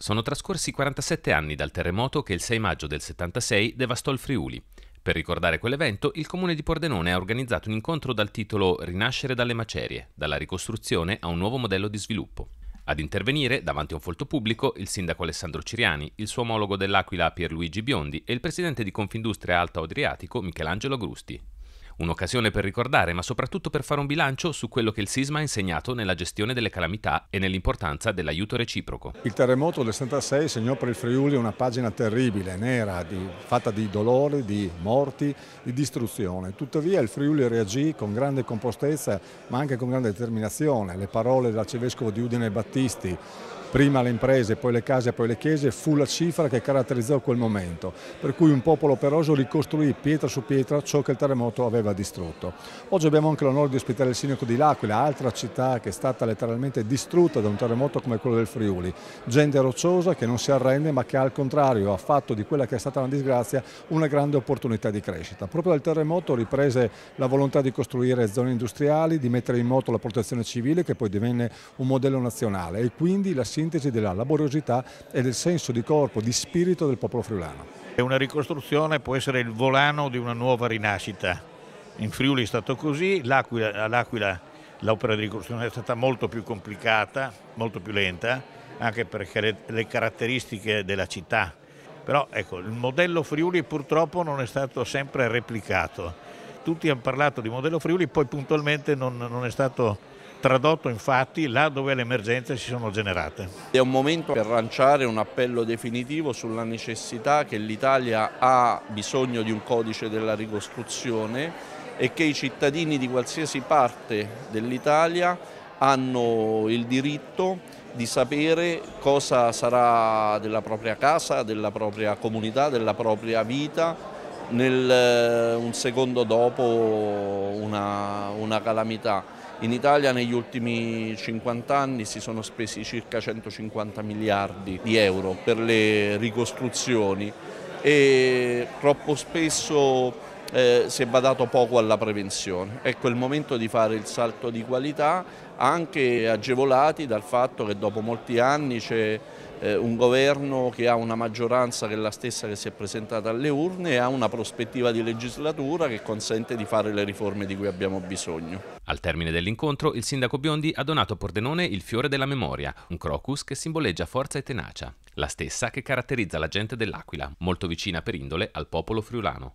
Sono trascorsi 47 anni dal terremoto che il 6 maggio del 76 devastò il Friuli. Per ricordare quell'evento, il comune di Pordenone ha organizzato un incontro dal titolo Rinascere dalle macerie, dalla ricostruzione a un nuovo modello di sviluppo. Ad intervenire, davanti a un folto pubblico, il sindaco Alessandro Ciriani, il suo omologo dell'Aquila Pierluigi Biondi e il presidente di Confindustria Alta Adriatico Michelangelo Grusti. Un'occasione per ricordare, ma soprattutto per fare un bilancio su quello che il sisma ha insegnato nella gestione delle calamità e nell'importanza dell'aiuto reciproco. Il terremoto del 66 segnò per il Friuli una pagina terribile, nera, di, fatta di dolore, di morti, di distruzione. Tuttavia il Friuli reagì con grande compostezza, ma anche con grande determinazione. Le parole dell'arcivescovo di Udine Battisti prima le imprese, poi le case, poi le chiese, fu la cifra che caratterizzò quel momento, per cui un popolo operoso ricostruì pietra su pietra ciò che il terremoto aveva va distrutto. Oggi abbiamo anche l'onore di ospitare il sindaco di L'Aquila, altra città che è stata letteralmente distrutta da un terremoto come quello del Friuli. Gente rocciosa che non si arrende ma che al contrario ha fatto di quella che è stata una disgrazia una grande opportunità di crescita. Proprio dal terremoto riprese la volontà di costruire zone industriali, di mettere in moto la protezione civile che poi divenne un modello nazionale e quindi la sintesi della laboriosità e del senso di corpo, di spirito del popolo friulano. Una ricostruzione può essere il volano di una nuova rinascita in Friuli è stato così, all'Aquila l'opera di ricostruzione è stata molto più complicata, molto più lenta, anche perché le, le caratteristiche della città. Però ecco, il modello Friuli purtroppo non è stato sempre replicato. Tutti hanno parlato di modello Friuli, poi puntualmente non, non è stato tradotto infatti là dove le emergenze si sono generate. È un momento per lanciare un appello definitivo sulla necessità che l'Italia ha bisogno di un codice della ricostruzione e che i cittadini di qualsiasi parte dell'Italia hanno il diritto di sapere cosa sarà della propria casa, della propria comunità, della propria vita nel, eh, un secondo dopo una, una calamità. In Italia negli ultimi 50 anni si sono spesi circa 150 miliardi di euro per le ricostruzioni e troppo spesso eh, si è badato poco alla prevenzione. Ecco il momento di fare il salto di qualità anche agevolati dal fatto che dopo molti anni c'è eh, un governo che ha una maggioranza che è la stessa che si è presentata alle urne e ha una prospettiva di legislatura che consente di fare le riforme di cui abbiamo bisogno. Al termine dell'incontro il sindaco Biondi ha donato a Pordenone il fiore della memoria, un crocus che simboleggia forza e tenacia, la stessa che caratterizza la gente dell'Aquila, molto vicina per indole al popolo friulano.